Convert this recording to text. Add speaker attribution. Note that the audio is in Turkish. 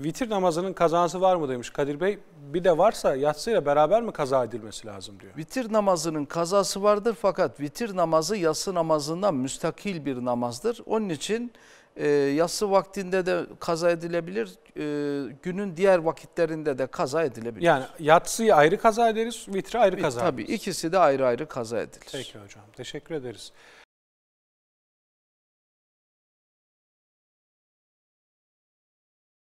Speaker 1: Vitir namazının kazası var mı demiş Kadir Bey. Bir de varsa yatsıyla beraber mi kaza edilmesi lazım diyor. Vitir namazının kazası vardır fakat vitir namazı yatsı namazından müstakil bir namazdır. Onun için e, yatsı vaktinde de kaza edilebilir, e, günün diğer vakitlerinde de kaza edilebilir. Yani
Speaker 2: yatsıyı ayrı kaza ederiz, vitri ayrı e, kaza ederiz. Tabii ikisi de ayrı ayrı kaza edilir. Peki
Speaker 1: hocam teşekkür ederiz.